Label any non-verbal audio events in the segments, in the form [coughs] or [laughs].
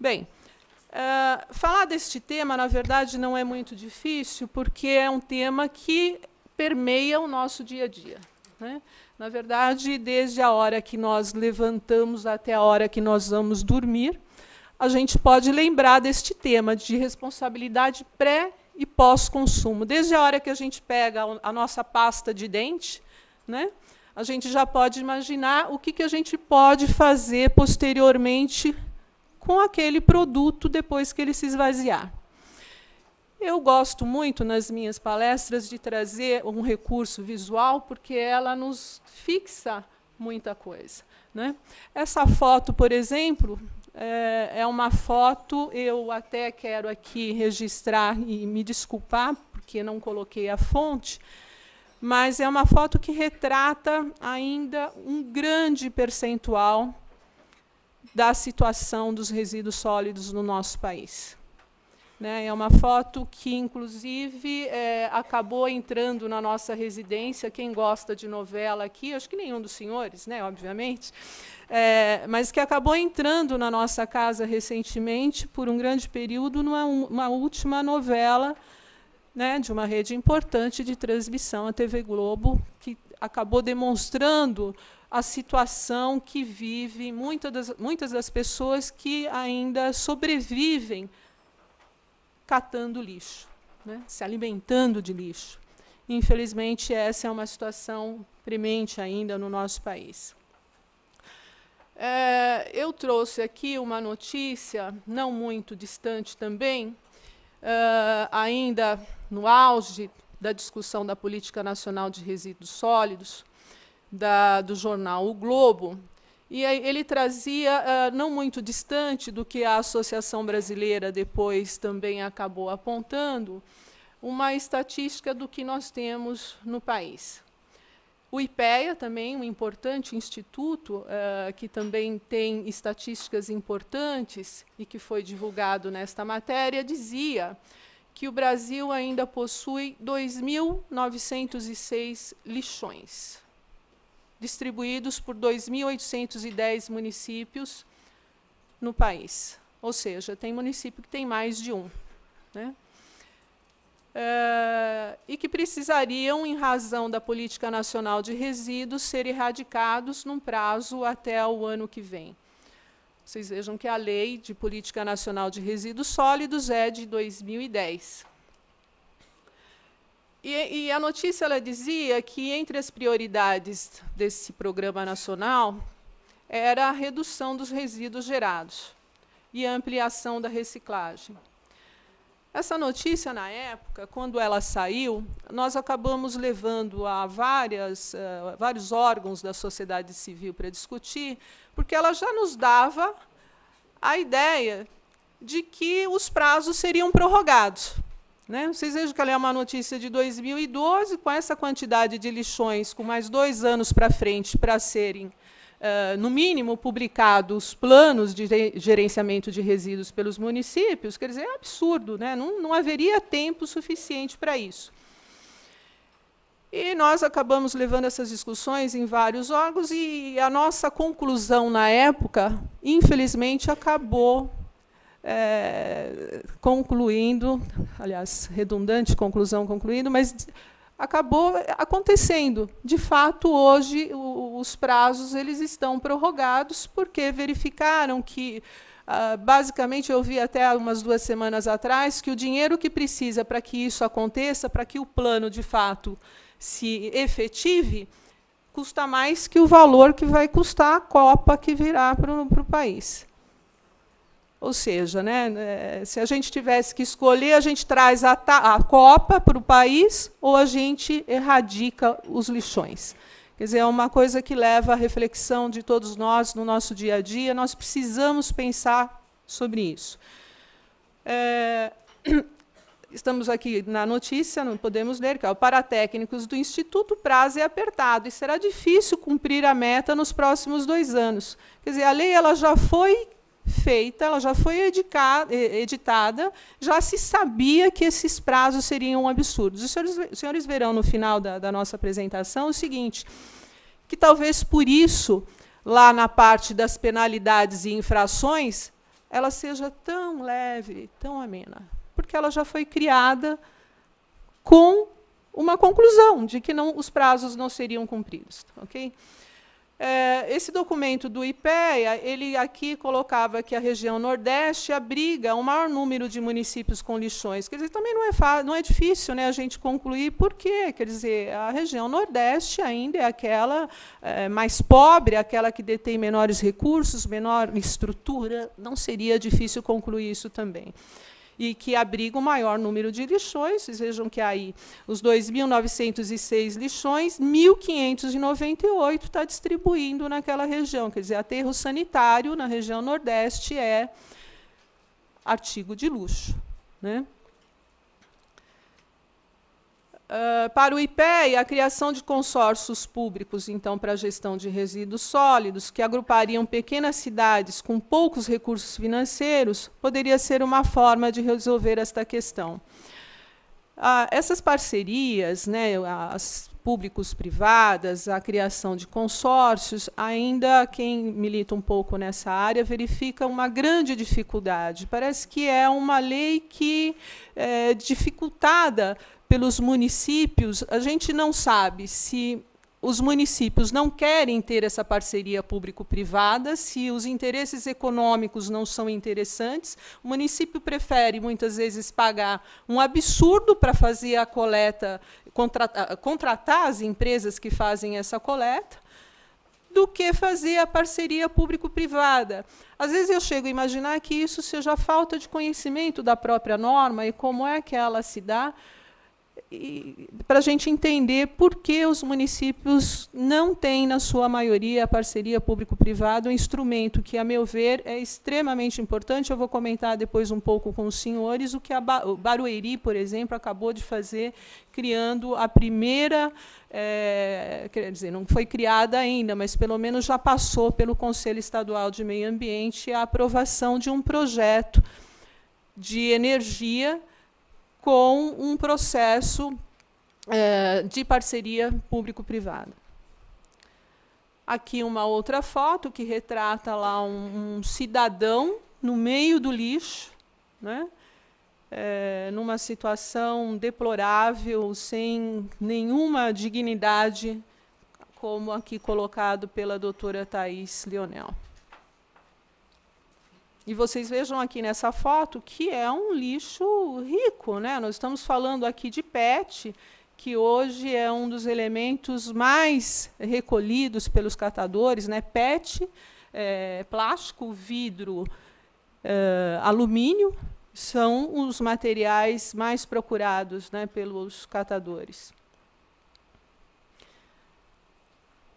Bem, uh, falar deste tema, na verdade, não é muito difícil, porque é um tema que permeia o nosso dia a dia. Né? Na verdade, desde a hora que nós levantamos até a hora que nós vamos dormir, a gente pode lembrar deste tema de responsabilidade pré e pós-consumo. Desde a hora que a gente pega a nossa pasta de dente, né, a gente já pode imaginar o que, que a gente pode fazer posteriormente com aquele produto depois que ele se esvaziar. Eu gosto muito nas minhas palestras de trazer um recurso visual, porque ela nos fixa muita coisa. Né? Essa foto, por exemplo, é, é uma foto, eu até quero aqui registrar e me desculpar, porque não coloquei a fonte, mas é uma foto que retrata ainda um grande percentual da situação dos resíduos sólidos no nosso país. Né? É uma foto que, inclusive, é, acabou entrando na nossa residência. Quem gosta de novela aqui, acho que nenhum dos senhores, né, obviamente, é, mas que acabou entrando na nossa casa recentemente, por um grande período, numa uma última novela né, de uma rede importante de transmissão, a TV Globo, que acabou demonstrando a situação que vive muitas das, muitas das pessoas que ainda sobrevivem catando lixo, né? se alimentando de lixo. Infelizmente, essa é uma situação premente ainda no nosso país. É, eu trouxe aqui uma notícia, não muito distante também, é, ainda no auge da discussão da política nacional de resíduos sólidos, da, do jornal O Globo. E ele trazia, ah, não muito distante do que a Associação Brasileira depois também acabou apontando, uma estatística do que nós temos no país. O IPEA também, um importante instituto uh, que também tem estatísticas importantes e que foi divulgado nesta matéria, dizia que o Brasil ainda possui 2.906 lixões distribuídos por 2.810 municípios no país. Ou seja, tem município que tem mais de um. Né? Uh, e que precisariam, em razão da Política Nacional de Resíduos, ser erradicados num prazo até o ano que vem. Vocês vejam que a Lei de Política Nacional de Resíduos Sólidos é de 2010. E, e, a notícia ela dizia que entre as prioridades desse programa nacional era a redução dos resíduos gerados e a ampliação da reciclagem. Essa notícia, na época, quando ela saiu, nós acabamos levando a, várias, a eh, vários órgãos da sociedade civil para discutir, porque ela já nos dava a ideia de que os prazos seriam prorrogados. Né? Vocês vejam que ela é uma notícia de 2012, com essa quantidade de lixões, com mais dois anos para frente para serem, uh, no mínimo, publicados planos de gerenciamento de resíduos pelos municípios, quer dizer, é absurdo, né? não, não haveria tempo suficiente para isso. E nós acabamos levando essas discussões em vários órgãos, e a nossa conclusão na época, infelizmente, acabou é, concluindo, aliás, redundante conclusão concluindo, mas acabou acontecendo. De fato, hoje os prazos eles estão prorrogados porque verificaram que Uh, basicamente, eu vi até umas duas semanas atrás que o dinheiro que precisa para que isso aconteça, para que o plano de fato se efetive, custa mais que o valor que vai custar a Copa que virá para o país. Ou seja, né, né, se a gente tivesse que escolher, a gente traz a, a Copa para o país ou a gente erradica os lixões. Quer dizer, é uma coisa que leva à reflexão de todos nós no nosso dia a dia, nós precisamos pensar sobre isso. É, [clears throat] estamos aqui na notícia, não podemos ler, que é o para técnicos do Instituto, o prazo é apertado e será difícil cumprir a meta nos próximos dois anos. Quer dizer, a lei ela já foi feita, ela já foi edicada, editada, já se sabia que esses prazos seriam absurdos. Os senhores, os senhores verão no final da, da nossa apresentação o seguinte, que talvez por isso, lá na parte das penalidades e infrações, ela seja tão leve, tão amena, porque ela já foi criada com uma conclusão de que não, os prazos não seriam cumpridos. ok? É, esse documento do IPEA, ele aqui colocava que a região Nordeste abriga o maior número de municípios com lixões. Quer dizer, também não é, não é difícil né, a gente concluir por quê. Quer dizer, a região Nordeste ainda é aquela é, mais pobre, aquela que detém menores recursos, menor estrutura. Não seria difícil concluir isso também e que abriga o maior número de lixões. Vocês vejam que aí os 2.906 lixões, 1.598 está distribuindo naquela região. Quer dizer, aterro sanitário na região Nordeste é artigo de luxo. Né? Ah, para o IPEA, a criação de consórcios públicos, então, para a gestão de resíduos sólidos, que agrupariam pequenas cidades com poucos recursos financeiros, poderia ser uma forma de resolver esta questão. Ah, essas parcerias, né, as públicos privadas, a criação de consórcios, ainda quem milita um pouco nessa área verifica uma grande dificuldade. Parece que é uma lei que é dificultada pelos municípios, a gente não sabe se os municípios não querem ter essa parceria público-privada, se os interesses econômicos não são interessantes, o município prefere muitas vezes pagar um absurdo para fazer a coleta, contratar, contratar as empresas que fazem essa coleta, do que fazer a parceria público-privada. Às vezes eu chego a imaginar que isso seja falta de conhecimento da própria norma e como é que ela se dá, para a gente entender por que os municípios não têm, na sua maioria, a parceria público privada um instrumento que, a meu ver, é extremamente importante. Eu vou comentar depois um pouco com os senhores o que a Barueri, por exemplo, acabou de fazer, criando a primeira. É, quer dizer, não foi criada ainda, mas pelo menos já passou pelo Conselho Estadual de Meio Ambiente a aprovação de um projeto de energia com um processo é, de parceria público-privada. Aqui uma outra foto que retrata lá um, um cidadão no meio do lixo, né? É, numa situação deplorável, sem nenhuma dignidade, como aqui colocado pela doutora Thais Leonel. E vocês vejam aqui nessa foto que é um lixo rico, né? Nós estamos falando aqui de PET, que hoje é um dos elementos mais recolhidos pelos catadores, né? PET, é, plástico, vidro, é, alumínio são os materiais mais procurados né, pelos catadores.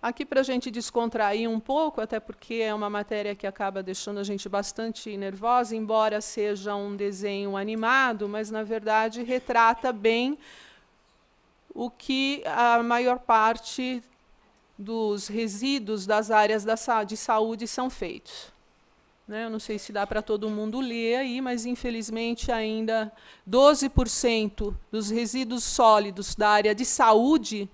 Aqui, para a gente descontrair um pouco, até porque é uma matéria que acaba deixando a gente bastante nervosa, embora seja um desenho animado, mas, na verdade, retrata bem o que a maior parte dos resíduos das áreas da, de saúde são feitos. Né? Eu não sei se dá para todo mundo ler aí, mas infelizmente ainda 12% dos resíduos sólidos da área de saúde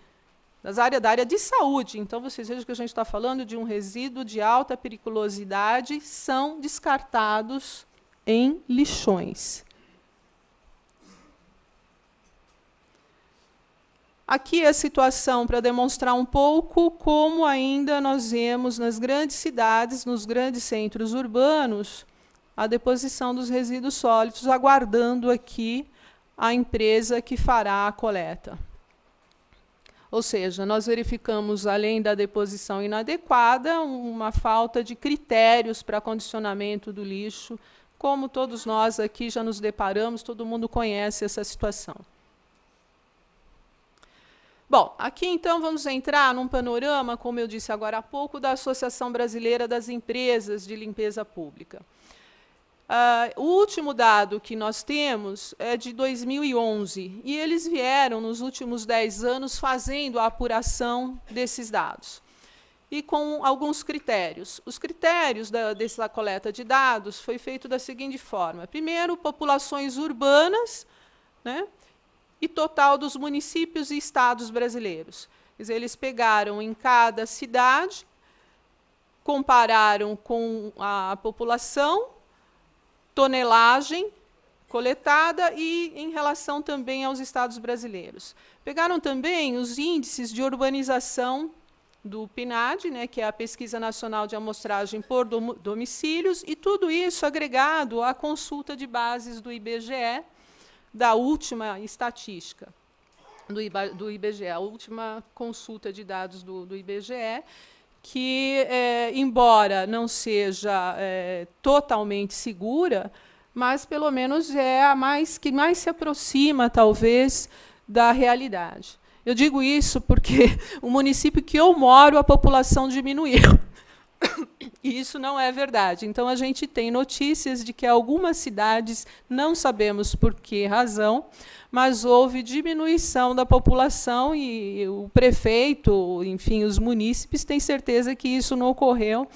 nas áreas da área de saúde. Então, vocês vejam que a gente está falando de um resíduo de alta periculosidade, são descartados em lixões. Aqui é a situação para demonstrar um pouco como ainda nós vemos nas grandes cidades, nos grandes centros urbanos, a deposição dos resíduos sólidos, aguardando aqui a empresa que fará a coleta. Ou seja, nós verificamos, além da deposição inadequada, uma falta de critérios para condicionamento do lixo, como todos nós aqui já nos deparamos, todo mundo conhece essa situação. Bom, aqui então vamos entrar num panorama, como eu disse agora há pouco, da Associação Brasileira das Empresas de Limpeza Pública. Uh, o último dado que nós temos é de 2011 e eles vieram nos últimos 10 anos fazendo a apuração desses dados e com alguns critérios. Os critérios da, dessa coleta de dados foi feito da seguinte forma: primeiro, populações urbanas, né, e total dos municípios e estados brasileiros. Eles pegaram em cada cidade, compararam com a população tonelagem coletada e em relação também aos estados brasileiros. Pegaram também os índices de urbanização do PNAD, né, que é a Pesquisa Nacional de Amostragem por Domicílios, e tudo isso agregado à consulta de bases do IBGE, da última estatística do, IBGE, a última consulta de dados do, do IBGE, que, é, embora não seja é, totalmente segura, mas pelo menos é a mais que mais se aproxima, talvez, da realidade. Eu digo isso porque [laughs] o município que eu moro, a população diminuiu. E isso não é verdade. Então, a gente tem notícias de que algumas cidades, não sabemos por que razão, mas houve diminuição da população e o prefeito, enfim, os munícipes têm certeza que isso não ocorreu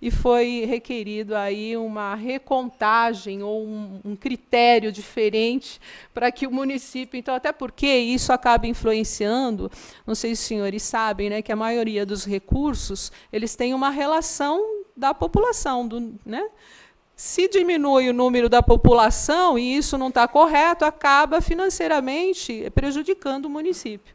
e foi requerido aí uma recontagem ou um, um critério diferente para que o município, então até porque isso acaba influenciando, não sei se os senhores sabem, né, que a maioria dos recursos eles têm uma relação da população, do, né? Se diminui o número da população e isso não está correto, acaba financeiramente prejudicando o município.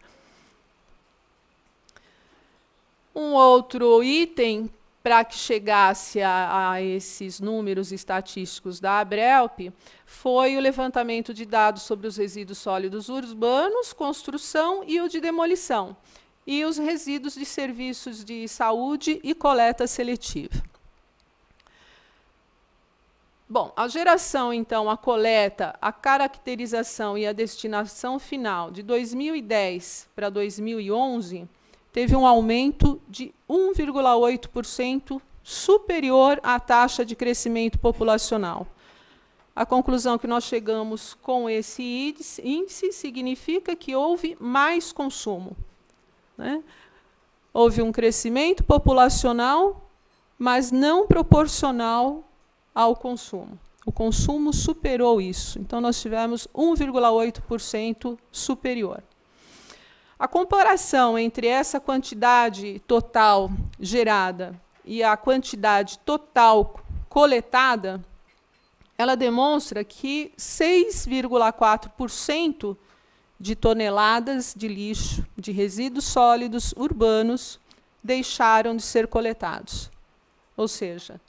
Um outro item para que chegasse a, a, esses números estatísticos da Abrelp foi o levantamento de dados sobre os resíduos sólidos urbanos, construção e o de demolição, e os resíduos de serviços de saúde e coleta seletiva. Bom, a geração, então, a coleta, a caracterização e a destinação final de 2010 para 2011 teve um aumento de 1,8% superior à taxa de crescimento populacional. A conclusão que nós chegamos com esse índice significa que houve mais consumo. Né? Houve um crescimento populacional, mas não proporcional ao consumo. O consumo superou isso, então nós tivemos 1,8% superior. A comparação entre essa quantidade total gerada e a quantidade total coletada, ela demonstra que 6,4% de toneladas de lixo, de resíduos sólidos urbanos, deixaram de ser coletados. Ou seja,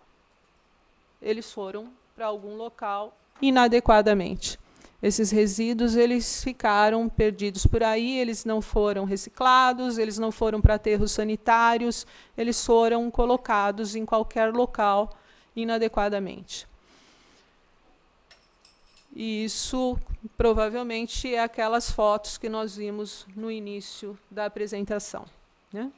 eles foram para algum local inadequadamente. Esses resíduos eles ficaram perdidos por aí, eles não foram reciclados, eles não foram para aterros sanitários, eles foram colocados em qualquer local inadequadamente. E isso provavelmente é aquelas fotos que nós vimos no início da apresentação. Né?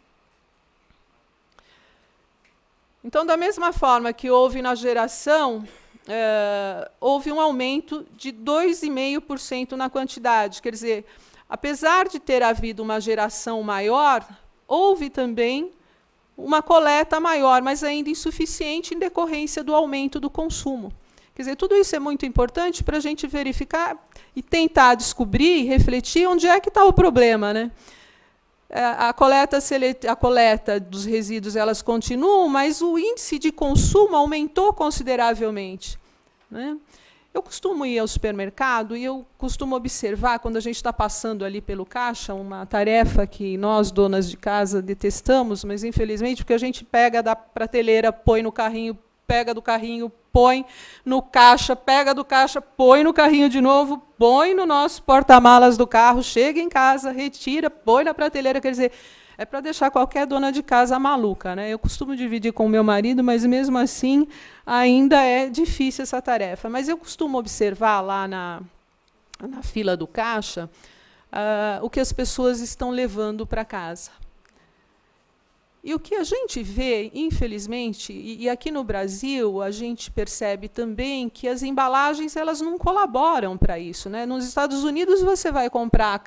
Então, da mesma forma que houve na geração, é, houve um aumento de 2,5% na quantidade. Quer dizer, apesar de ter havido uma geração maior, houve também uma coleta maior, mas ainda insuficiente em decorrência do aumento do consumo. Quer dizer, tudo isso é muito importante para a gente verificar e tentar descobrir, refletir onde é que está o problema, né? É, a coleta, a coleta dos resíduos elas continuam, mas o índice de consumo aumentou consideravelmente. Né? Eu costumo ir ao supermercado e eu costumo observar, quando a gente está passando ali pelo caixa, uma tarefa que nós, donas de casa, detestamos, mas infelizmente, porque a gente pega da prateleira, põe no carrinho, pega do carrinho, põe no caixa, pega do caixa, põe no carrinho de novo, põe no nosso porta-malas do carro, chega em casa, retira, põe na prateleira, quer dizer, é para deixar qualquer dona de casa maluca. Né? Eu costumo dividir com o meu marido, mas mesmo assim ainda é difícil essa tarefa. Mas eu costumo observar lá na, na fila do caixa uh, o que as pessoas estão levando para casa. E o que a gente vê, infelizmente, e, e aqui no Brasil a gente percebe também que as embalagens elas não colaboram para isso. Né? Nos Estados Unidos você vai comprar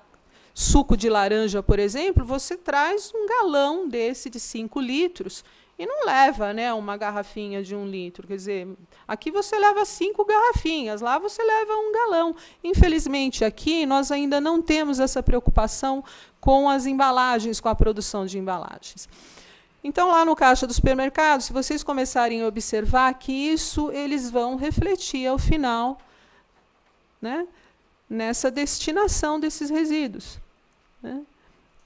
suco de laranja, por exemplo, você traz um galão desse de 5 litros e não leva né, uma garrafinha de um litro. Quer dizer, aqui você leva cinco garrafinhas, lá você leva um galão. Infelizmente, aqui nós ainda não temos essa preocupação com as embalagens, com a produção de embalagens. Então, lá no caixa do supermercado, se vocês começarem a observar que isso, eles vão refletir ao final né, nessa destinação desses resíduos. Né?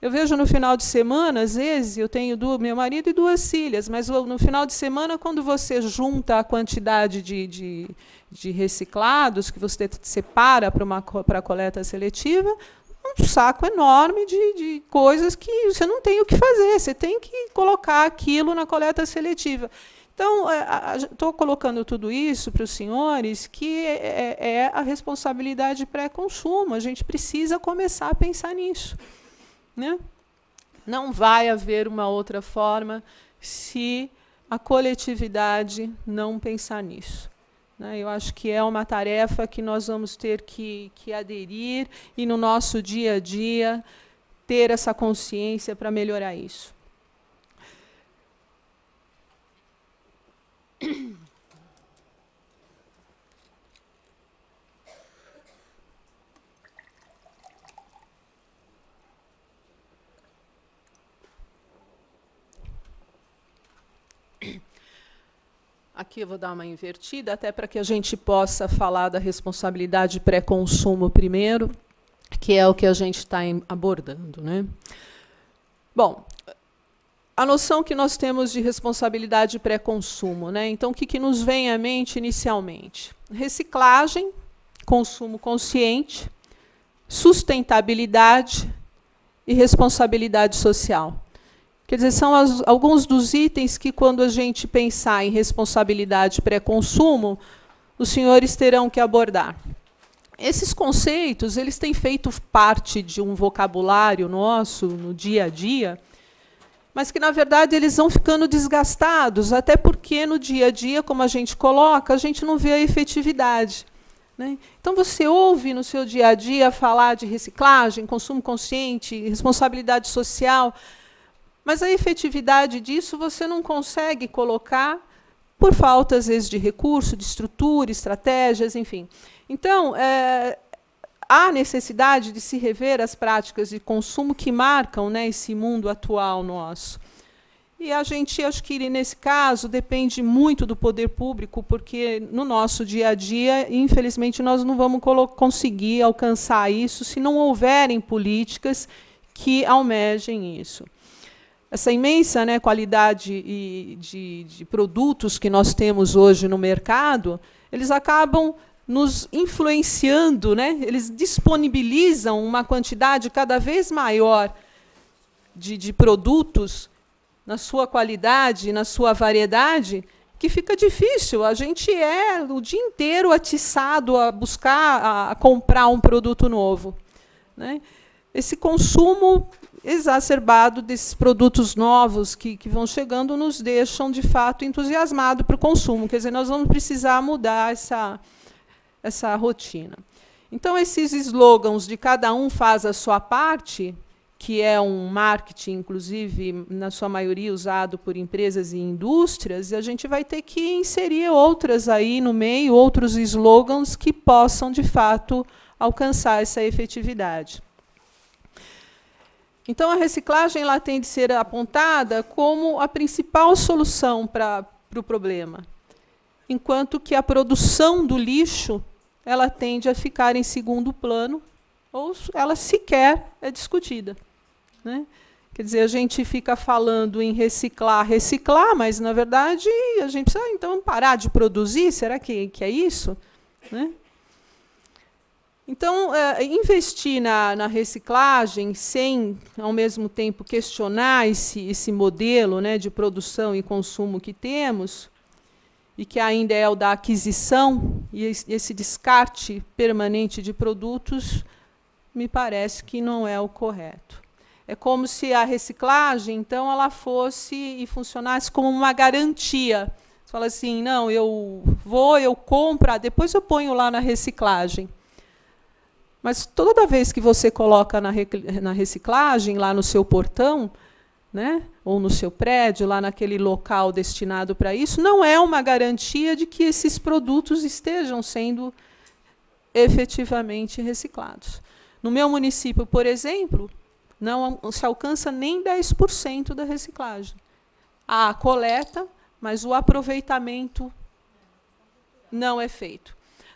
Eu vejo no final de semana, às vezes, eu tenho do meu marido e duas filhas, mas no final de semana, quando você junta a quantidade de, de, de reciclados que você separa para, uma, para a coleta seletiva, um saco enorme de, de coisas que você não tem o que fazer, você tem que colocar aquilo na coleta seletiva. Então, estou é, colocando tudo isso para os senhores, que é, é, é a responsabilidade pré-consumo. A gente precisa começar a pensar nisso. Né? Não vai haver uma outra forma se a coletividade não pensar nisso. Né? Eu acho que é uma tarefa que nós vamos ter que, que aderir e, no nosso dia a dia, ter essa consciência para melhorar isso. Aqui eu vou dar uma invertida, até para que a gente possa falar da responsabilidade pré-consumo primeiro, que é o que a gente está abordando. Né? Bom, a noção que nós temos de responsabilidade pré-consumo. Né? Então, o que, que nos vem à mente inicialmente? Reciclagem, consumo consciente, sustentabilidade e responsabilidade social. Quer dizer, são as, alguns dos itens que, quando a gente pensar em responsabilidade pré-consumo, os senhores terão que abordar. Esses conceitos eles têm feito parte de um vocabulário nosso no dia a dia, mas que, na verdade, eles vão ficando desgastados, até porque no dia a dia, como a gente coloca, a gente não vê a efetividade. Né? Então, você ouve no seu dia a dia falar de reciclagem, consumo consciente, responsabilidade social mas a efetividade disso você não consegue colocar por falta, às vezes, de recurso, de estrutura, estratégias, enfim. Então, é, há necessidade de se rever as práticas de consumo que marcam né, esse mundo atual nosso. E a gente, acho que nesse caso, depende muito do poder público, porque no nosso dia a dia, infelizmente, nós não vamos conseguir alcançar isso se não houverem políticas que almejem isso essa imensa né, qualidade e, de, de produtos que nós temos hoje no mercado, eles acabam nos influenciando, né? eles disponibilizam uma quantidade cada vez maior de, de produtos na sua qualidade, na sua variedade, que fica difícil. A gente é o dia inteiro atiçado a buscar, a comprar um produto novo. Né? Esse consumo exacerbado desses produtos novos que, que vão chegando nos deixam, de fato, entusiasmados para o consumo. Quer dizer, nós vamos precisar mudar essa, essa rotina. Então, esses slogans de cada um faz a sua parte, que é um marketing, inclusive, na sua maioria usado por empresas e indústrias, e a gente vai ter que inserir outras aí no meio, outros slogans que possam, de fato, alcançar essa efetividade. Então, a reciclagem ela tem de ser apontada como a principal solução para o pro problema, enquanto que a produção do lixo ela tende a ficar em segundo plano ou ela sequer é discutida. Né? Quer dizer, a gente fica falando em reciclar, reciclar, mas, na verdade, a gente precisa, ah, então, parar de produzir, será que, que é isso? Né? Então, é, investir na, na, reciclagem sem, ao mesmo tempo, questionar esse, esse modelo né, de produção e consumo que temos, e que ainda é o da aquisição, e esse descarte permanente de produtos, me parece que não é o correto. É como se a reciclagem, então, ela fosse e funcionasse como uma garantia. Você fala assim, não, eu vou, eu compro, ah, depois eu ponho lá na reciclagem. Mas toda vez que você coloca na, na reciclagem, lá no seu portão, né, ou no seu prédio, lá naquele local destinado para isso, não é uma garantia de que esses produtos estejam sendo efetivamente reciclados. No meu município, por exemplo, não se alcança nem 10% da reciclagem. Há a coleta, mas o aproveitamento não é feito.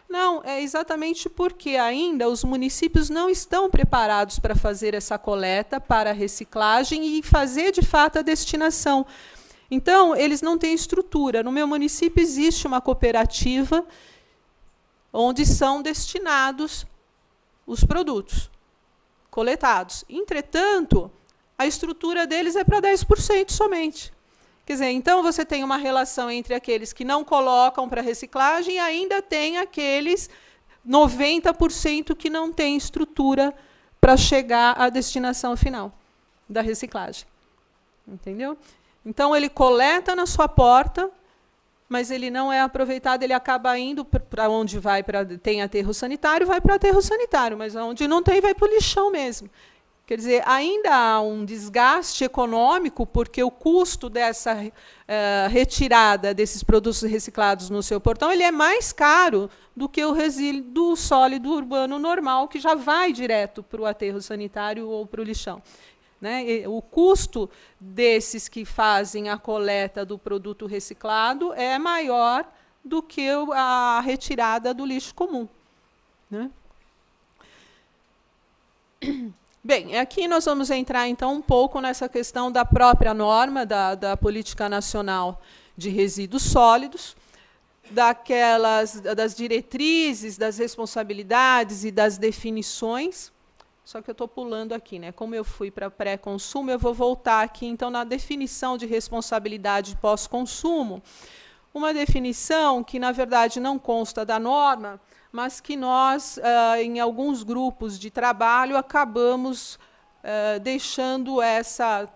Não, é exatamente porque ainda os municípios não estão preparados para fazer essa coleta, para a reciclagem e fazer de fato a destinação. Então, eles não têm estrutura. No meu município existe uma cooperativa onde são destinados os produtos coletados. Entretanto, a estrutura deles é para 10% somente. Quer dizer, então você tem uma relação entre aqueles que não colocam para reciclagem e ainda tem aqueles 90% que não tem estrutura para chegar à destinação final da reciclagem. Entendeu? Então ele coleta na sua porta, mas ele não é aproveitado, ele acaba indo para onde vai para tem aterro sanitário, vai para aterro sanitário, mas onde não tem vai para o lixão mesmo. Quer dizer, ainda há um desgaste econômico, porque o custo dessa uh, retirada desses produtos reciclados no seu portão ele é mais caro do que o resíduo sólido urbano normal, que já vai direto para o aterro sanitário ou para o lixão. Né? O custo desses que fazem a coleta do produto reciclado é maior do que a retirada do lixo comum. Né? Bem, aqui nós vamos entrar então um pouco nessa questão da própria norma da, da Política Nacional de Resíduos Sólidos, daquelas das diretrizes, das responsabilidades e das definições. Só que eu estou pulando aqui, né? Como eu fui para pré-consumo, eu vou voltar aqui então na definição de responsabilidade pós-consumo. Uma definição que, na verdade, não consta da norma, mas que nós, uh, em alguns grupos de trabalho, acabamos uh, deixando essa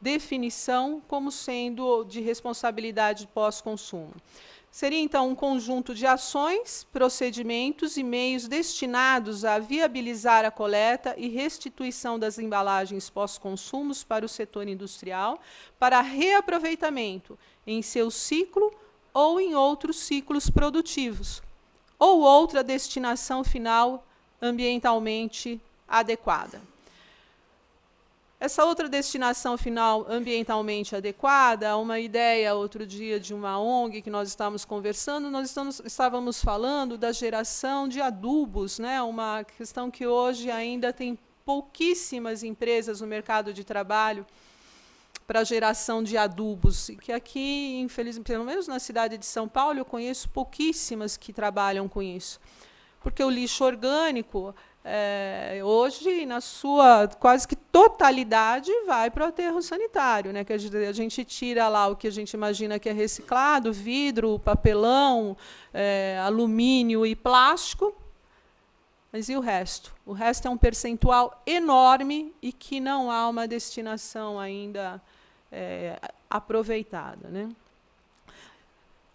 definição como sendo de responsabilidade pós-consumo. Seria então um conjunto de ações, procedimentos e meios destinados a viabilizar a coleta e restituição das embalagens pós-consumos para o setor industrial, para reaproveitamento em seu ciclo ou em outros ciclos produtivos, ou outra destinação final ambientalmente adequada. Essa outra destinação final ambientalmente adequada, uma ideia outro dia de uma ONG que nós estávamos conversando, nós estamos, estávamos falando da geração de adubos, né? uma questão que hoje ainda tem pouquíssimas empresas no mercado de trabalho para geração de adubos, que aqui, infelizmente, pelo menos na cidade de São Paulo, eu conheço pouquíssimas que trabalham com isso. Porque o lixo orgânico, é, hoje, na sua quase que totalidade, vai para o aterro sanitário. Né? Que a gente tira lá o que a gente imagina que é reciclado, vidro, papelão, é, alumínio e plástico, mas e o resto? O resto é um percentual enorme e que não há uma destinação ainda é, aproveitada. Né?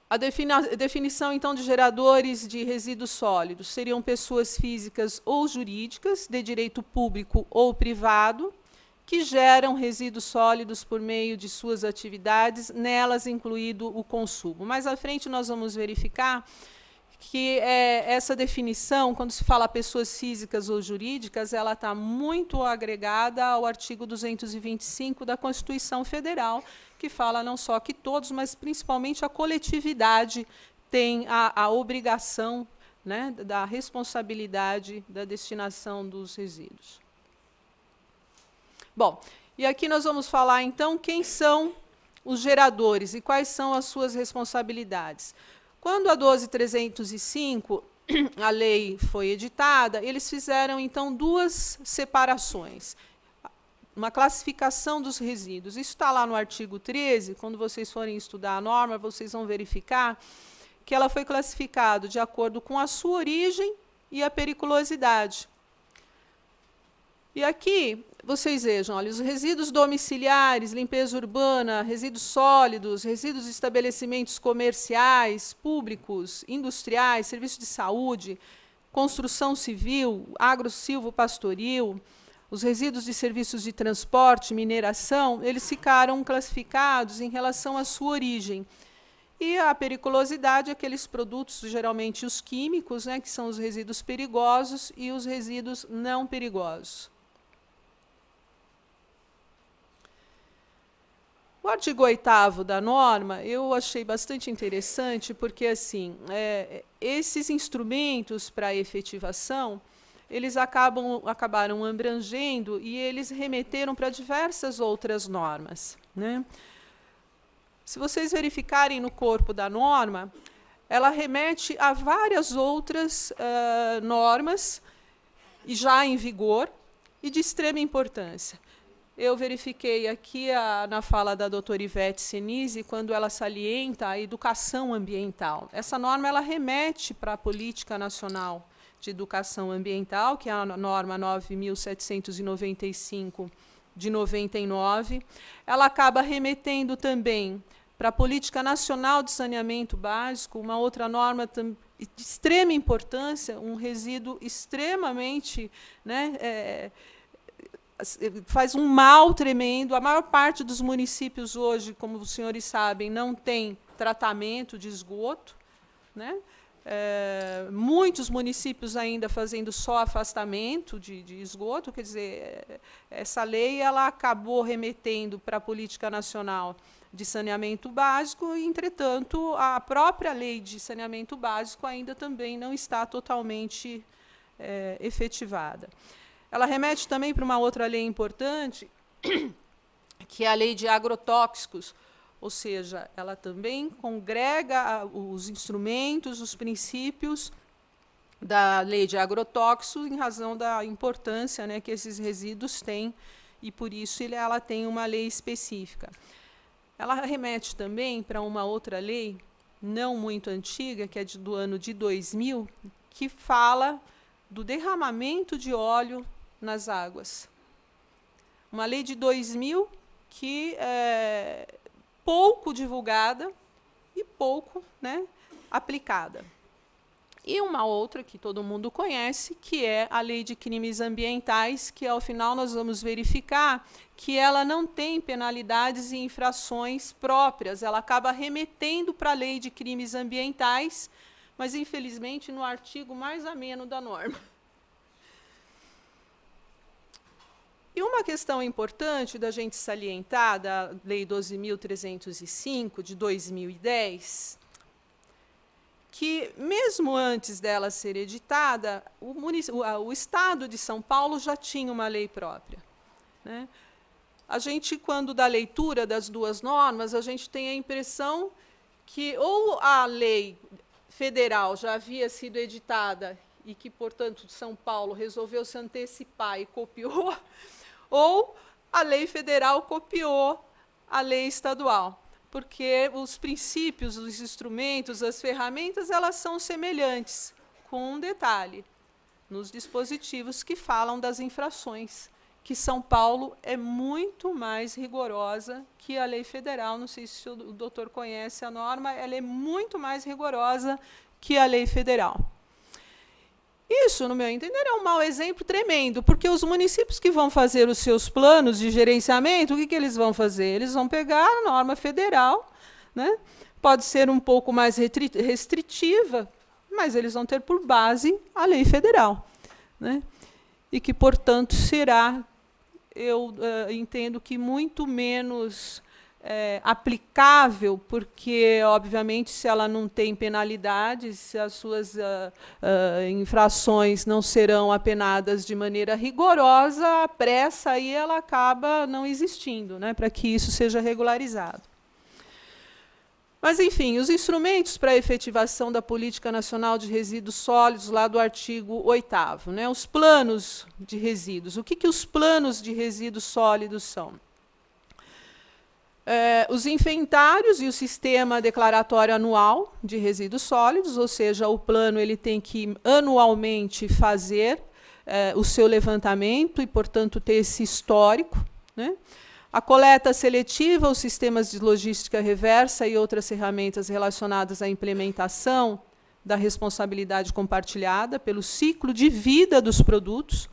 A definição, então, de geradores de resíduos sólidos seriam pessoas físicas ou jurídicas, de direito público ou privado, que geram resíduos sólidos por meio de suas atividades, nelas incluído o consumo. Mais à frente, nós vamos verificar que é, essa definição, quando se fala pessoas físicas ou jurídicas, ela está muito agregada ao artigo 225 da Constituição Federal, que fala não só que todos, mas principalmente a coletividade tem a, a obrigação né, da responsabilidade da destinação dos resíduos. Bom, e aqui nós vamos falar então quem são os geradores e quais são as suas responsabilidades. Quando a 12305, [clears throat] a lei foi editada, eles fizeram então duas separações uma classificação dos resíduos. Isso está lá no artigo 13. Quando vocês forem estudar a norma, vocês vão verificar que ela foi classificada de acordo com a sua origem e a periculosidade. E aqui vocês vejam, olha, os resíduos domiciliares, limpeza urbana, resíduos sólidos, resíduos de estabelecimentos comerciais, públicos, industriais, serviço de saúde, construção civil, agro-silvo-pastoril, os resíduos de serviços de transporte, mineração, eles ficaram classificados em relação à sua origem. E a periculosidade, é aqueles produtos, geralmente os químicos, né, que são os resíduos perigosos, e os resíduos não perigosos. O artigo 8 da norma eu achei bastante interessante, porque assim é, esses instrumentos para efetivação eles acabam, acabaram abrangendo e eles remeteram para diversas outras normas. Né? Se vocês verificarem no corpo da norma, ela remete a várias outras uh, normas já em vigor e de extrema importância. Eu verifiquei aqui a, na fala da doutora Ivete Senise, quando ela salienta a educação ambiental. Essa norma ela remete para a Política Nacional de Educação Ambiental, que é a norma 9795 de 99. Ela acaba remetendo também para a Política Nacional de Saneamento Básico, uma outra norma de extrema importância, um resíduo extremamente né, é, eh, faz um mal tremendo. A maior parte dos municípios hoje, como os senhores sabem, não tem tratamento de esgoto. Né? É, muitos municípios ainda fazendo só afastamento de, de, esgoto, quer dizer, eh, essa lei ela acabou remetendo para a política nacional de saneamento básico, e, entretanto, a própria lei de saneamento básico ainda também não está totalmente é, efetivada. Ela remete também para uma outra lei importante, [clears throat] que é a lei de agrotóxicos, ou seja, ela também congrega ah, os instrumentos, os princípios da lei de agrotóxicos em razão da importância né, que esses resíduos têm e por isso ela tem uma lei específica. Ela remete também para uma outra lei não muito antiga, que é do ano de 2000, que fala do derramamento de óleo nas águas. Uma lei de 2000 que é pouco divulgada e pouco né, aplicada. E uma outra que todo mundo conhece, que é a Lei de Crimes Ambientais, que ao final nós vamos verificar que ela não tem penalidades e infrações próprias, ela acaba remetendo para a Lei de Crimes Ambientais, mas infelizmente no artigo mais ameno da norma. E uma questão importante da gente salientar da Lei 12.305 de 2010, que mesmo antes dela ser editada, o, o, Estado de São Paulo já tinha uma lei própria. Né? A gente, quando dá leitura das duas normas, a gente tem a impressão que ou a lei federal já havia sido editada e que, portanto, São Paulo resolveu se antecipar e copiou, [laughs] ou a lei federal copiou a lei estadual, porque os princípios, os instrumentos, as ferramentas, elas são semelhantes, com um detalhe, nos dispositivos que falam das infrações, que São Paulo é muito mais rigorosa que a lei federal, não sei se o doutor conhece a norma, ela é muito mais rigorosa que a lei federal. Isso, no meu entender, é um mau exemplo tremendo, porque os municípios que vão fazer os seus planos de gerenciamento, o que, que eles vão fazer? Eles vão pegar a norma federal, né? pode ser um pouco mais restritiva, mas eles vão ter por base a lei federal. Né? E que, portanto, será, eu uh, entendo que muito menos é, aplicável, porque, obviamente, se ela não tem penalidades, as suas uh, uh, infrações não serão apenadas de maneira rigorosa, a pressa aí ela acaba não existindo, né, para que isso seja regularizado. Mas, enfim, os instrumentos para a efetivação da Política Nacional de Resíduos Sólidos, lá do artigo 8 né, os planos de resíduos. O que, que os planos de resíduos sólidos são? é, os inventários e o sistema declaratório anual de resíduos sólidos, ou seja, o plano ele tem que anualmente fazer é, o seu levantamento e, portanto, ter esse histórico. Né? A coleta seletiva, os sistemas de logística reversa e outras ferramentas relacionadas à implementação da responsabilidade compartilhada pelo ciclo de vida dos produtos,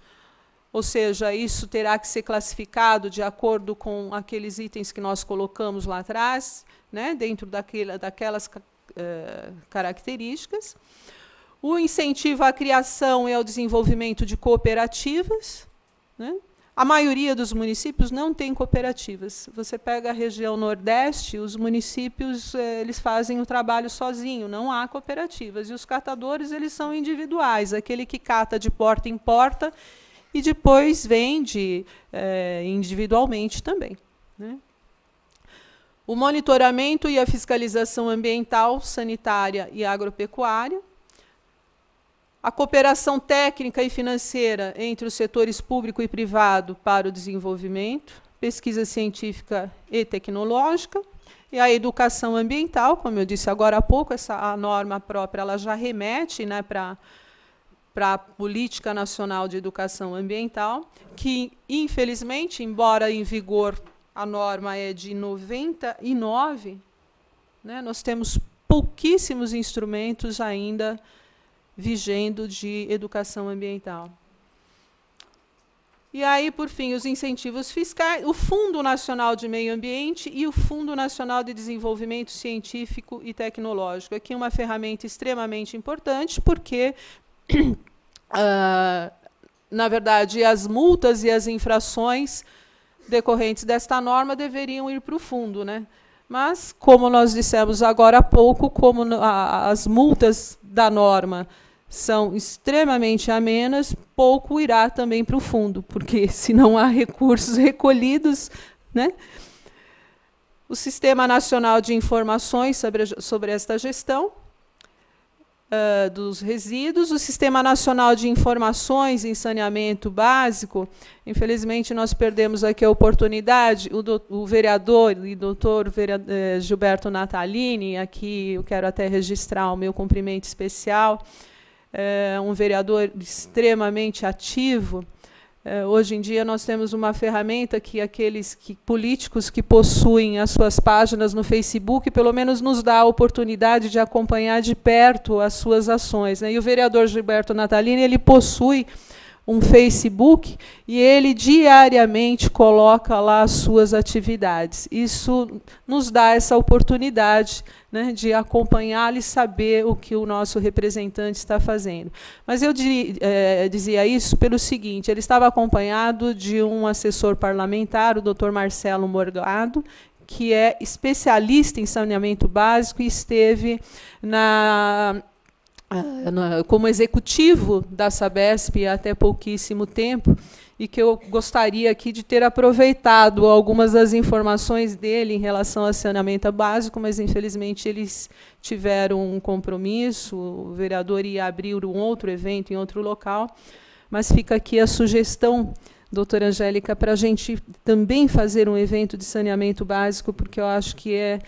ou seja, isso terá que ser classificado de acordo com aqueles itens que nós colocamos lá atrás, né, dentro daquela, daquelas uh, características. O incentivo à criação e ao desenvolvimento de cooperativas. Né? A maioria dos municípios não tem cooperativas. Você pega a região Nordeste, os municípios eh, eles fazem o trabalho sozinho, não há cooperativas. E os catadores eles são individuais, aquele que cata de porta em porta e depois vende é, individualmente também. Né? O monitoramento e a fiscalização ambiental, sanitária e agropecuária. A cooperação técnica e financeira entre os setores público e privado para o desenvolvimento, pesquisa científica e tecnológica. E a educação ambiental, como eu disse agora há pouco, essa, a norma própria ela já remete né, para para a Política Nacional de Educação Ambiental, que, infelizmente, embora em vigor a norma é de 99, né, nós temos pouquíssimos instrumentos ainda vigendo de educação ambiental. E aí, por fim, os incentivos fiscais, o Fundo Nacional de Meio Ambiente e o Fundo Nacional de Desenvolvimento Científico e Tecnológico. Aqui uma ferramenta extremamente importante, porque uh, [coughs] na verdade, as multas e as infrações decorrentes desta norma deveriam ir para o fundo, né? Mas, como nós dissemos agora há pouco, como as multas da norma são extremamente amenas, pouco irá também para o fundo, porque [laughs] se não há recursos recolhidos, né? O Sistema Nacional de Informações sobre, sobre esta gestão uh, dos resíduos, o Sistema Nacional de Informações em Saneamento Básico. Infelizmente, nós perdemos aqui a oportunidade. O, do, o vereador e doutor vereador, eh, Gilberto Natalini, aqui eu quero até registrar o meu cumprimento especial, é um vereador extremamente ativo é, hoje em dia nós temos uma ferramenta que aqueles que, políticos que possuem as suas páginas no Facebook, pelo menos nos dá a oportunidade de acompanhar de perto as suas ações. Né? E o vereador Gilberto Natalini ele possui um Facebook e ele diariamente coloca lá as suas atividades. Isso nos dá essa oportunidade né, de lo e saber o que o nosso representante está fazendo. Mas eu é, dizia isso pelo seguinte: ele estava acompanhado de um assessor parlamentar, o doutor Marcelo Morgado, que é especialista em saneamento básico e esteve na ah, como executivo da Sabesp até pouquíssimo tempo e que eu gostaria aqui de ter aproveitado algumas das informações dele em relação ao saneamento básico, mas infelizmente eles tiveram um compromisso, o vereador ia abrir um outro evento em outro local, mas fica aqui a sugestão, doutora Angélica, para a gente também fazer um evento de saneamento básico, porque eu acho que é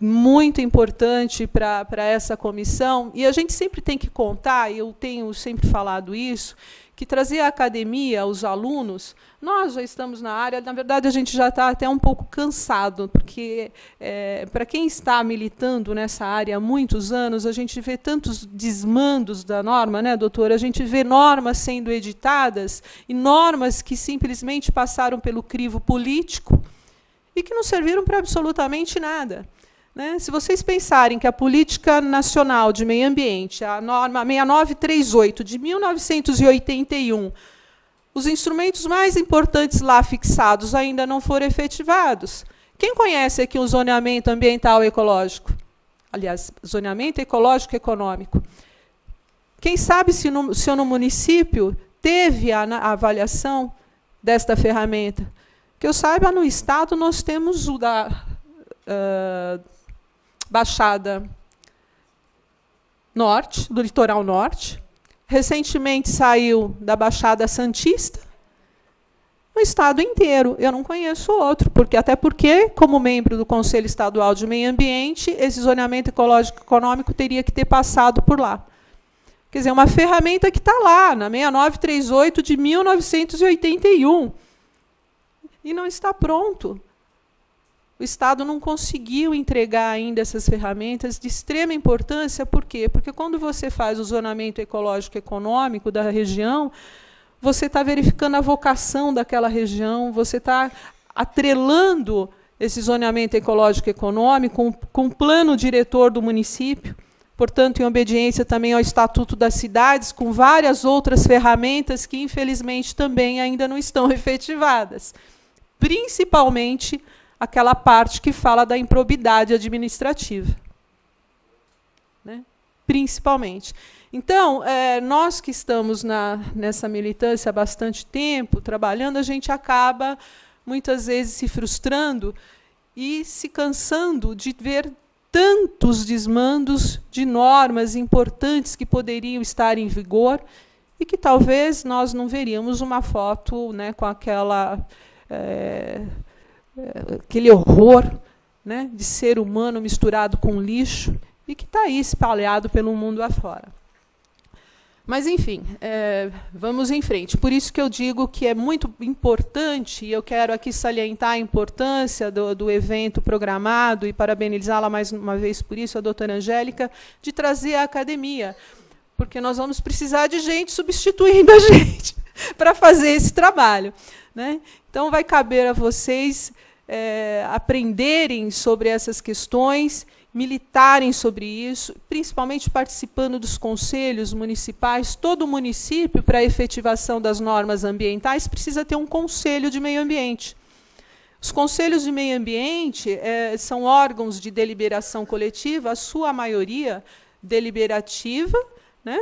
muito importante para essa comissão, e a gente sempre tem que contar, eu tenho sempre falado isso, que trazer a academia, os alunos, nós já estamos na área, na verdade a gente já está até um pouco cansado, porque é, para quem está militando nessa área há muitos anos, a gente vê tantos desmandos da norma, né, doutora? A gente vê normas sendo editadas e normas que simplesmente passaram pelo crivo político e que não serviram para absolutamente nada. Né? Se vocês pensarem que a Política Nacional de Meio Ambiente, a norma 6938 de 1981, os instrumentos mais importantes lá fixados ainda não foram efetivados. Quem conhece aqui o zoneamento ambiental e ecológico? Aliás, zoneamento ecológico e econômico. Quem sabe se no, se no município teve a, a avaliação desta ferramenta? Que eu saiba, no Estado nós temos o da Uh, Baixada Norte, do litoral norte. Recentemente saiu da Baixada Santista, no estado inteiro. Eu não conheço outro, porque até porque, como membro do Conselho Estadual de Meio Ambiente, esse zoneamento ecológico econômico teria que ter passado por lá. Quer dizer, uma ferramenta que está lá, na 6938 de 1981. E não está pronto. O Estado não conseguiu entregar ainda essas ferramentas de extrema importância, por quê? Porque quando você faz o zonamento ecológico econômico da região, você está verificando a vocação daquela região, você está atrelando esse zoneamento ecológico econômico com, com o plano diretor do município portanto, em obediência também ao Estatuto das Cidades, com várias outras ferramentas que, infelizmente, também ainda não estão [laughs] efetivadas, principalmente aquela parte que fala da improbidade administrativa. Né? Principalmente. Então, é, nós que estamos na, nessa militância há bastante tempo, trabalhando, a gente acaba muitas vezes se frustrando e se cansando de ver tantos desmandos de normas importantes que poderiam estar em vigor e que talvez nós não veríamos uma foto né, com aquela. É, aquele horror né, de ser humano misturado com lixo e que está aí espalhado pelo mundo afora. Mas, enfim, é, vamos em frente. Por isso que eu digo que é muito importante, e eu quero aqui salientar a importância do, do evento programado e parabenizá-la mais uma vez por isso, a doutora Angélica, de trazer a academia, porque nós vamos precisar de gente substituindo a [laughs] gente para fazer esse trabalho. Né? Então, vai caber a vocês é, aprenderem sobre essas questões, militarem sobre isso, principalmente participando dos conselhos municipais. Todo município, para a efetivação das normas ambientais, precisa ter um conselho de meio ambiente. Os conselhos de meio ambiente é, são órgãos de deliberação coletiva, a sua maioria deliberativa, né?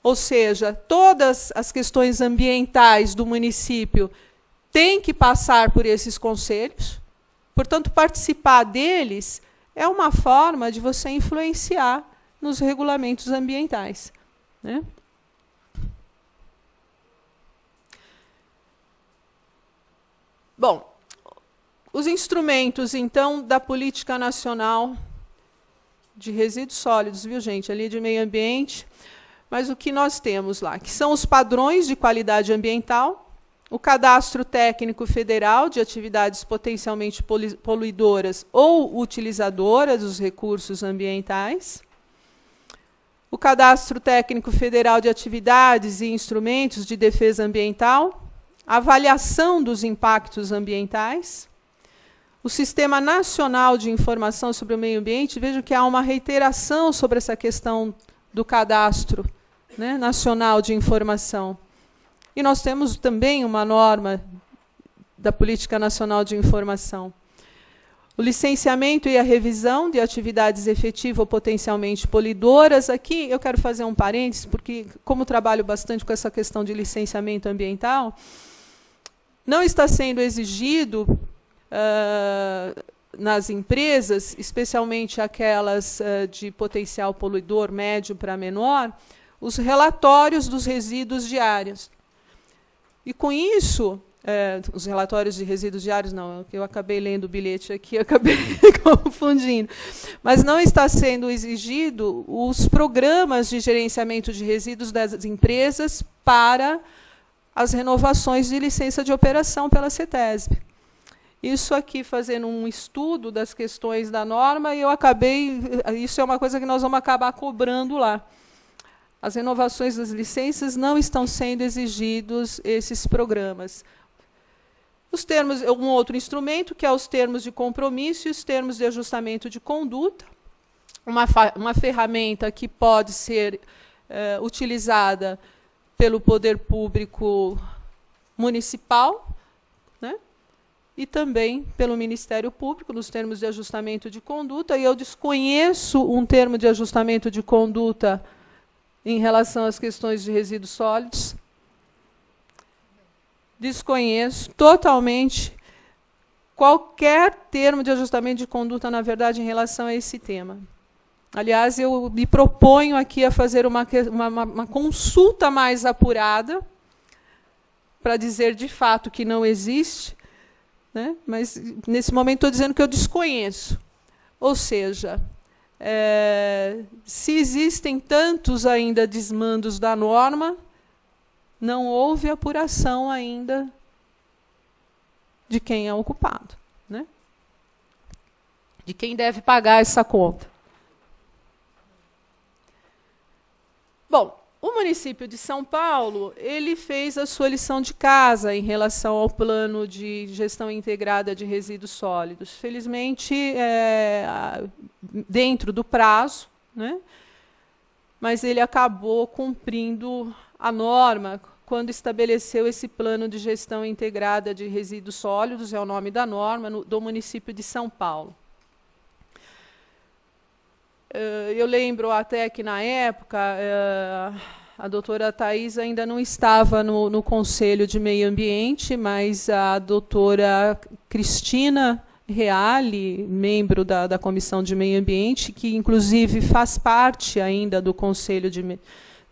ou seja, todas as questões ambientais do município tem que passar por esses conselhos. Portanto, participar deles é uma forma de você influenciar nos regulamentos ambientais. Né? Bom, os instrumentos, então, da Política Nacional de Resíduos Sólidos, viu, gente? Ali de meio ambiente. Mas o que nós temos lá? Que são os padrões de qualidade ambiental, o Cadastro Técnico Federal de Atividades Potencialmente Poluidoras ou Utilizadoras dos Recursos Ambientais, o Cadastro Técnico Federal de Atividades e Instrumentos de Defesa Ambiental, avaliação dos impactos ambientais, o Sistema Nacional de Informação sobre o Meio Ambiente, Vejo que há uma reiteração sobre essa questão do cadastro né, nacional de informação e nós temos também uma norma da Política Nacional de Informação. O licenciamento e a revisão de atividades efetivas ou potencialmente poluidoras. Aqui eu quero fazer um parênteses, porque, como trabalho bastante com essa questão de licenciamento ambiental, não está sendo exigido uh, nas empresas, especialmente aquelas uh, de potencial poluidor médio para menor, os relatórios dos resíduos diários. E com isso, é, os relatórios de resíduos diários, não, é eu acabei lendo o bilhete aqui, [laughs] acabei confundindo. Mas não está sendo exigido os programas de gerenciamento de resíduos das empresas para as renovações de licença de operação pela CETESB. Isso aqui fazendo um estudo das questões da norma, eu acabei. Isso é uma coisa que nós vamos acabar cobrando lá. As renovações das licenças não estão sendo exigidos esses programas. Os termos, um outro instrumento, que é os termos de compromisso e os termos de ajustamento de conduta, uma, uma ferramenta que pode ser eh, utilizada pelo poder público municipal né, e também pelo Ministério Público, nos termos de ajustamento de conduta. E eu desconheço um termo de ajustamento de conduta em relação às questões de resíduos sólidos. Desconheço totalmente qualquer termo de ajustamento de conduta, na verdade, em relação a esse tema. Aliás, eu me proponho aqui a fazer uma, uma, uma consulta mais apurada para dizer de fato que não existe, né? mas nesse momento estou dizendo que eu desconheço. Ou seja, é, se existem tantos ainda desmandos da norma, não houve apuração ainda de quem é o culpado, né? De quem deve pagar essa conta. Bom, o município de São Paulo, ele fez a sua lição de casa em relação ao plano de gestão integrada de resíduos sólidos. Felizmente, é, dentro do prazo, né? mas ele acabou cumprindo a norma quando estabeleceu esse plano de gestão integrada de resíduos sólidos, é o nome da norma, no, do município de São Paulo. Eh, eu lembro até que na época eh, a doutora Thais ainda não estava no, no, Conselho de Meio Ambiente, mas a doutora Cristina Reale, membro da, da Comissão de Meio Ambiente, que inclusive faz parte ainda do Conselho de,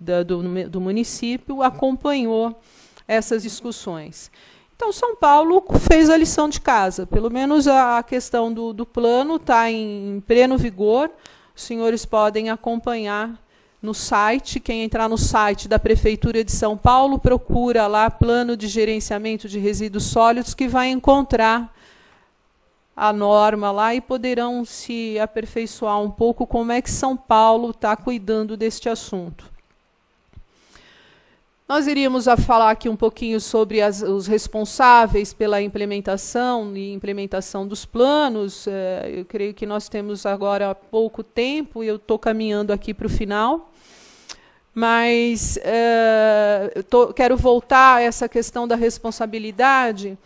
da, do, do município, acompanhou essas discussões. Então, São Paulo fez a lição de casa. Pelo menos a, questão do, do plano está em pleno vigor os senhores podem acompanhar no site. Quem entrar no site da Prefeitura de São Paulo, procura lá Plano de Gerenciamento de Resíduos Sólidos, que vai encontrar a norma lá e poderão se aperfeiçoar um pouco como é que São Paulo está cuidando deste assunto. Nós iríamos a falar aqui um pouquinho sobre as, os responsáveis pela implementação e implementação dos planos. É, eu creio que nós temos agora pouco tempo e eu estou caminhando aqui para o final. Mas é, tô, quero voltar a essa questão da responsabilidade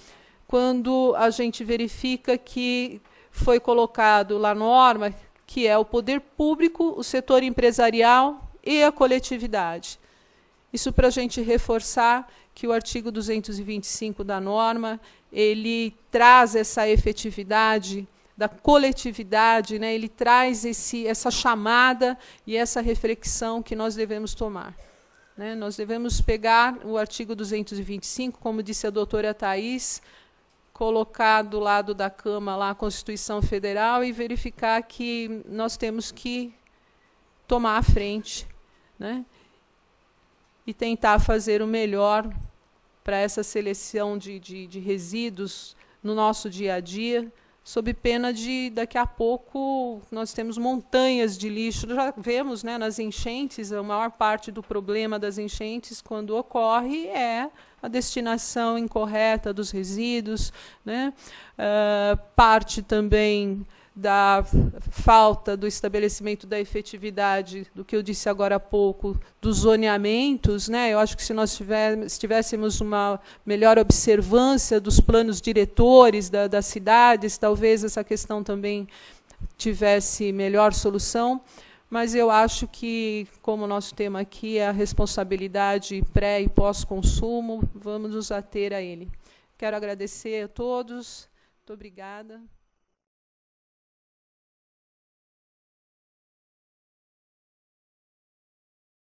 quando a gente verifica que foi colocado lá na norma que é o poder público, o setor empresarial e a coletividade. Isso para a gente reforçar que o artigo 225 da norma ele traz essa efetividade da coletividade, né? ele traz esse, essa chamada e essa reflexão que nós devemos tomar. Né? Nós devemos pegar o artigo 225, como disse a doutora Thais, colocar do lado da cama lá a Constituição Federal e verificar que nós temos que tomar a frente. Né? e tentar fazer o melhor para essa seleção de, de, de, resíduos no nosso dia a dia, sob pena de daqui a pouco nós temos montanhas de lixo. Já vemos né, nas enchentes, a maior parte do problema das enchentes, quando ocorre, é a destinação incorreta dos resíduos, né? Uh, parte também da falta do estabelecimento da efetividade, do que eu disse agora há pouco, dos zoneamentos, né? Eu acho que se nós tivéssemos, uma melhor observância dos planos diretores da, das cidades, talvez essa questão também tivesse melhor solução. Mas eu acho que, como o nosso tema aqui é a responsabilidade pré e pós-consumo, vamos nos ater a ele. Quero agradecer a todos. Muito obrigada.